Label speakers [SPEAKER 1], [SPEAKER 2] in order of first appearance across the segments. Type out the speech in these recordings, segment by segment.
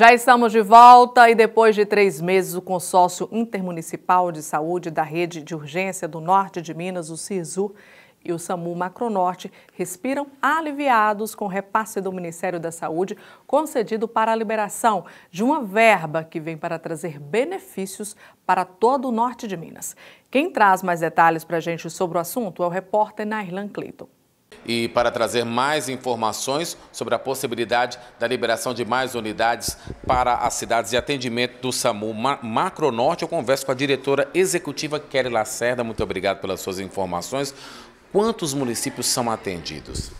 [SPEAKER 1] Já estamos de volta e depois de três meses, o Consórcio Intermunicipal de Saúde da Rede de Urgência do Norte de Minas, o CISU, e o SAMU Macronorte respiram aliviados com repasse do Ministério da Saúde concedido para a liberação de uma verba que vem para trazer benefícios para todo o norte de Minas. Quem traz mais detalhes para a gente sobre o assunto é o repórter Nairlan Cleiton.
[SPEAKER 2] E para trazer mais informações sobre a possibilidade da liberação de mais unidades para as cidades de atendimento do SAMU Macronorte, eu converso com a diretora executiva Kelly Lacerda. Muito obrigado pelas suas informações. Quantos municípios são atendidos?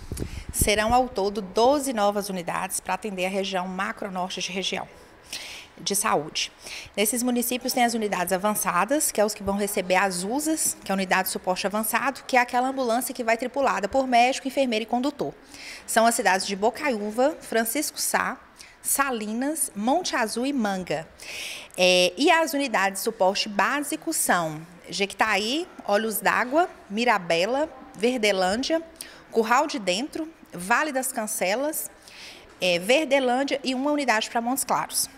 [SPEAKER 3] Serão ao todo 12 novas unidades para atender a região Macronorte de região de saúde. Nesses municípios tem as unidades avançadas, que é os que vão receber as USAs, que é a unidade de suporte avançado, que é aquela ambulância que vai tripulada por médico, enfermeiro e condutor. São as cidades de Bocaiúva, Francisco Sá, Salinas, Monte Azul e Manga. É, e as unidades de suporte básico são Jequitaí, Olhos d'Água, Mirabela, Verdelândia, Curral de Dentro, Vale das Cancelas, é, Verdelândia e uma unidade para Montes Claros.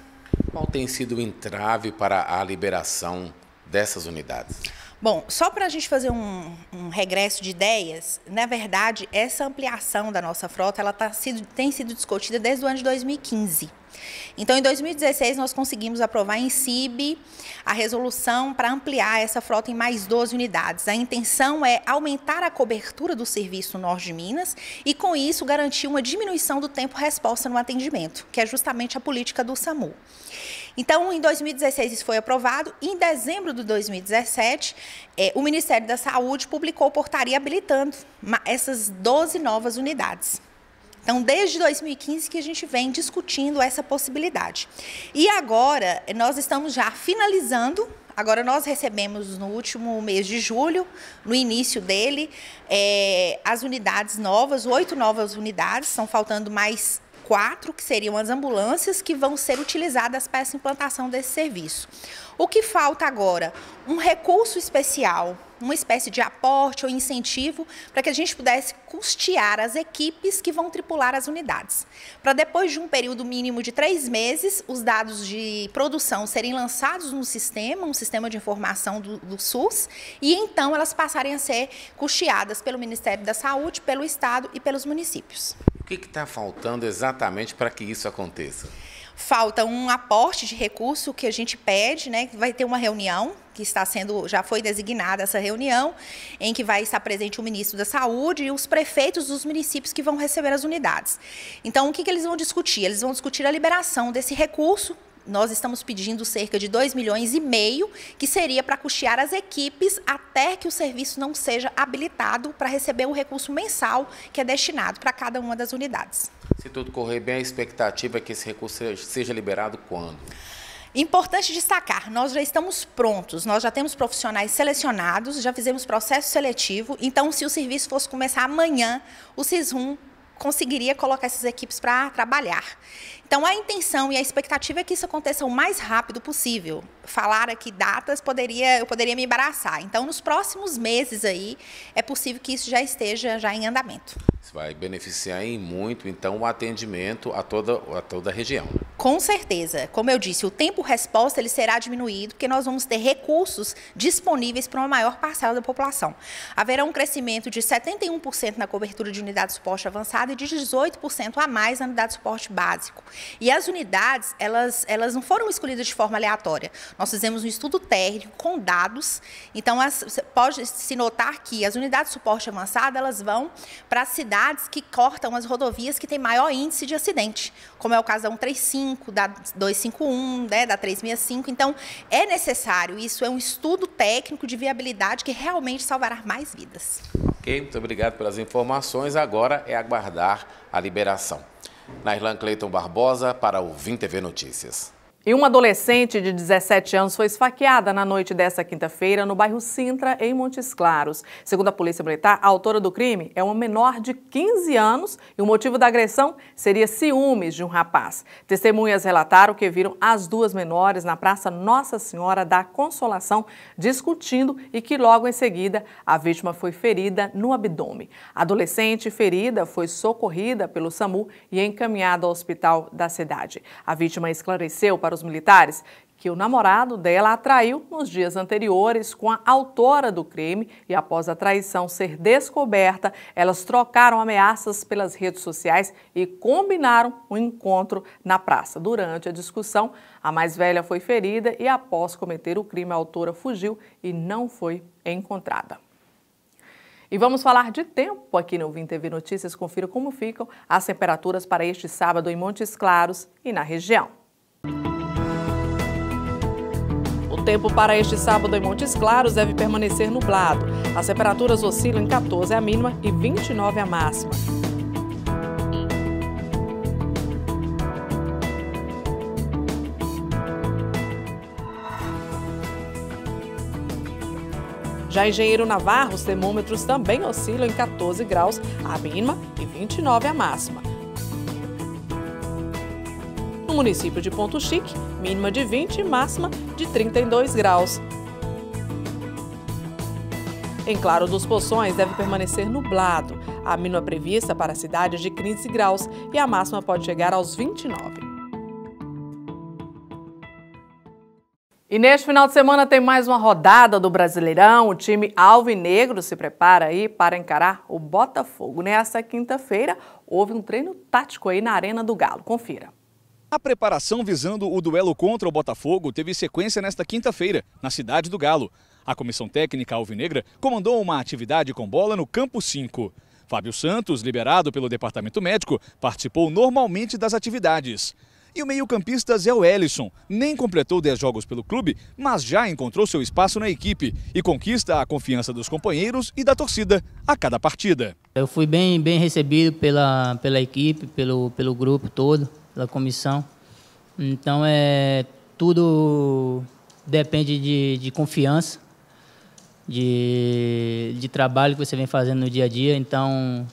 [SPEAKER 2] Qual tem sido o entrave para a liberação dessas unidades?
[SPEAKER 3] Bom, só para a gente fazer um, um, regresso de ideias, na verdade, essa ampliação da nossa frota ela tá sido, tem sido discutida desde o ano de 2015. Então, em 2016, nós conseguimos aprovar em CIB a resolução para ampliar essa frota em mais 12 unidades. A intenção é aumentar a cobertura do serviço norte de Minas e, com isso, garantir uma diminuição do tempo resposta no atendimento, que é justamente a política do SAMU. Então, em 2016 isso foi aprovado. Em dezembro de 2017, eh, o Ministério da Saúde publicou portaria habilitando essas 12 novas unidades. Então, desde 2015 que a gente vem discutindo essa possibilidade. E agora, nós estamos já finalizando Agora, nós recebemos no último mês de julho, no início dele, é, as unidades novas, oito novas unidades, estão faltando mais quatro, que seriam as ambulâncias, que vão ser utilizadas para essa implantação desse serviço. O que falta agora? Um recurso especial uma espécie de aporte ou incentivo para que a gente pudesse custear as equipes que vão tripular as unidades. Para depois de um período mínimo de três meses, os dados de produção serem lançados no sistema, um sistema de informação do, do SUS, e então elas passarem a ser custeadas pelo Ministério da Saúde, pelo Estado e pelos municípios
[SPEAKER 2] que está faltando exatamente para que isso aconteça?
[SPEAKER 3] Falta um aporte de recurso que a gente pede, né? Vai ter uma reunião que está sendo, já foi designada essa reunião, em que vai estar presente o ministro da Saúde e os prefeitos dos municípios que vão receber as unidades. Então, o que, que eles vão discutir? Eles vão discutir a liberação desse recurso nós estamos pedindo cerca de 2 milhões e meio, que seria para custear as equipes até que o serviço não seja habilitado para receber o recurso mensal que é destinado para cada uma das unidades.
[SPEAKER 2] Se tudo correr bem, a expectativa é que esse recurso seja liberado quando?
[SPEAKER 3] Importante destacar, nós já estamos prontos, nós já temos profissionais selecionados, já fizemos processo seletivo, então se o serviço fosse começar amanhã, o SISRUM conseguiria colocar essas equipes para trabalhar. Então, a intenção e a expectativa é que isso aconteça o mais rápido possível. Falar aqui datas poderia, eu poderia me embaraçar. Então, nos próximos meses aí, é possível que isso já esteja já em andamento.
[SPEAKER 2] Isso vai beneficiar em muito, então, o atendimento a toda, a toda a região. Né?
[SPEAKER 3] Com certeza. Como eu disse, o tempo-resposta ele será diminuído, porque nós vamos ter recursos disponíveis para uma maior parcela da população. Haverá um crescimento de 71% na cobertura de unidade de suporte avançada e de 18% a mais na unidade de suporte básico. E as unidades, elas, elas não foram escolhidas de forma aleatória. Nós fizemos um estudo técnico com dados. Então, as, pode se notar que as unidades de suporte avançado, elas vão para as cidades que cortam as rodovias que têm maior índice de acidente, como é o caso da 135, da 251, né, da 365. Então, é necessário. Isso é um estudo técnico de viabilidade que realmente salvará mais vidas.
[SPEAKER 2] Ok, muito obrigado pelas informações. Agora é aguardar a liberação. Nairlan Cleiton Barbosa para o Vim TV Notícias.
[SPEAKER 1] E uma adolescente de 17 anos foi esfaqueada na noite desta quinta-feira no bairro Sintra, em Montes Claros. Segundo a Polícia Militar, a autora do crime é uma menor de 15 anos e o motivo da agressão seria ciúmes de um rapaz. Testemunhas relataram que viram as duas menores na Praça Nossa Senhora da Consolação discutindo e que logo em seguida a vítima foi ferida no abdômen. A adolescente ferida foi socorrida pelo SAMU e encaminhada ao hospital da cidade. A vítima esclareceu para para os militares que o namorado dela atraiu nos dias anteriores com a autora do crime e após a traição ser descoberta, elas trocaram ameaças pelas redes sociais e combinaram um encontro na praça. Durante a discussão, a mais velha foi ferida e após cometer o crime, a autora fugiu e não foi encontrada. E vamos falar de tempo aqui no Vim TV Notícias. Confira como ficam as temperaturas para este sábado em Montes Claros e na região. O tempo para este sábado em Montes Claros deve permanecer nublado. As temperaturas oscilam em 14 a mínima e 29 a máxima. Já em Engenheiro Navarro, os termômetros também oscilam em 14 graus a mínima e 29 a máxima. No município de Ponto Chique, mínima de 20 e máxima de 32 graus. Em Claro dos Poções, deve permanecer nublado. A mínima prevista para a cidade é de 15 graus e a máxima pode chegar aos 29. E neste final de semana tem mais uma rodada do Brasileirão. O time Alvinegro se prepara aí para encarar o Botafogo. Nesta quinta-feira houve um treino tático aí na Arena do Galo. Confira.
[SPEAKER 4] A preparação visando o duelo contra o Botafogo teve sequência nesta quinta-feira, na cidade do Galo. A comissão técnica alvinegra comandou uma atividade com bola no campo 5. Fábio Santos, liberado pelo departamento médico, participou normalmente das atividades. E o meio-campista Zé Wellison nem completou 10 jogos pelo clube, mas já encontrou seu espaço na equipe e conquista a confiança dos companheiros e da torcida a cada partida.
[SPEAKER 5] Eu fui bem, bem recebido pela, pela equipe, pelo, pelo grupo todo pela comissão. Então, é, tudo depende de, de confiança, de, de trabalho que você vem fazendo no dia a dia. Então,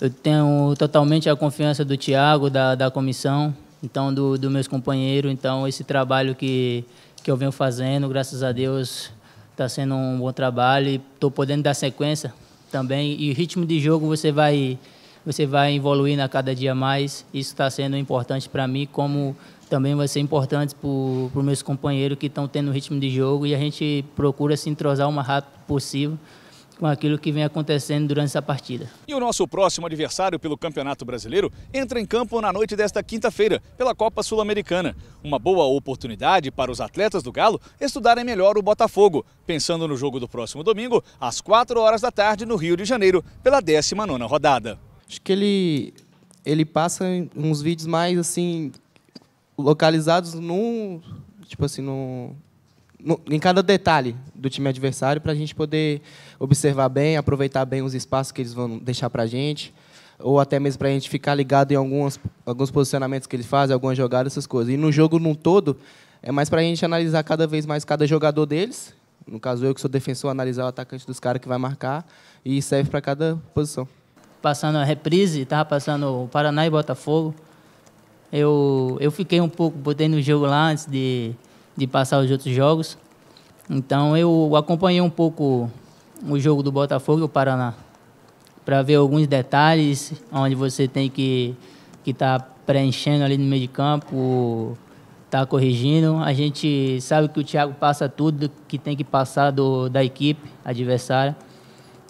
[SPEAKER 5] eu tenho totalmente a confiança do Tiago, da, da comissão, então do, do meus companheiros. Então, esse trabalho que, que eu venho fazendo, graças a Deus, está sendo um bom trabalho e estou podendo dar sequência também. E ritmo de jogo você vai você vai evoluindo a cada dia mais. Isso está sendo importante para mim, como também vai ser importante para os meus companheiros que estão tendo ritmo de jogo e a gente procura se entrosar o mais rápido possível com aquilo que vem acontecendo durante essa partida.
[SPEAKER 4] E o nosso próximo adversário pelo Campeonato Brasileiro entra em campo na noite desta quinta-feira, pela Copa Sul-Americana. Uma boa oportunidade para os atletas do Galo estudarem melhor o Botafogo, pensando no jogo do próximo domingo, às 4 horas da tarde, no Rio de Janeiro, pela 19ª rodada. Acho que ele,
[SPEAKER 5] ele passa uns vídeos mais assim localizados no tipo assim no em cada detalhe do time adversário para a gente poder observar bem, aproveitar bem os espaços que eles vão deixar para a gente ou até mesmo para a gente ficar ligado em alguns alguns posicionamentos que eles fazem, algumas jogadas, essas coisas. E no jogo num todo, é mais para a gente analisar cada vez mais cada jogador deles. No caso, eu que sou defensor, analisar o atacante dos caras que vai marcar. E serve para cada posição passando a reprise, estava passando o Paraná e Botafogo. Eu, eu fiquei um pouco, botei no jogo lá antes de, de passar os outros jogos. Então eu acompanhei um pouco o jogo do Botafogo e do Paraná para ver alguns detalhes onde você tem que que tá preenchendo ali no meio de campo, tá corrigindo. A gente sabe que o Thiago passa tudo que tem que passar do, da equipe adversária.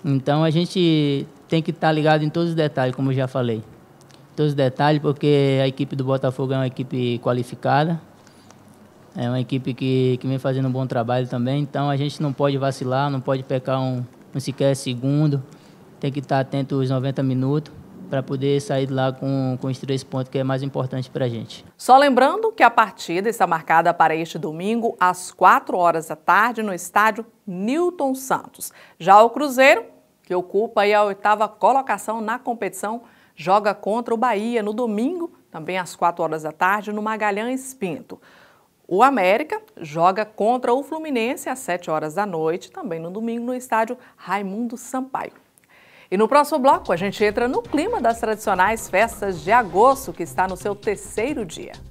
[SPEAKER 5] Então a gente tem que estar tá ligado em todos os detalhes, como eu já falei. Todos os detalhes, porque a equipe do Botafogo é uma equipe qualificada, é uma equipe que, que vem fazendo um bom trabalho também, então a gente não pode vacilar, não pode pecar um, um sequer segundo, tem que estar tá atento os 90 minutos para poder sair de lá com, com os três pontos que é mais importante para a gente.
[SPEAKER 1] Só lembrando que a partida está marcada para este domingo às 4 horas da tarde no estádio Newton Santos. Já o Cruzeiro que ocupa a oitava colocação na competição, joga contra o Bahia no domingo, também às 4 horas da tarde, no Magalhães Pinto. O América joga contra o Fluminense às 7 horas da noite, também no domingo, no estádio Raimundo Sampaio. E no próximo bloco, a gente entra no clima das tradicionais festas de agosto, que está no seu terceiro dia.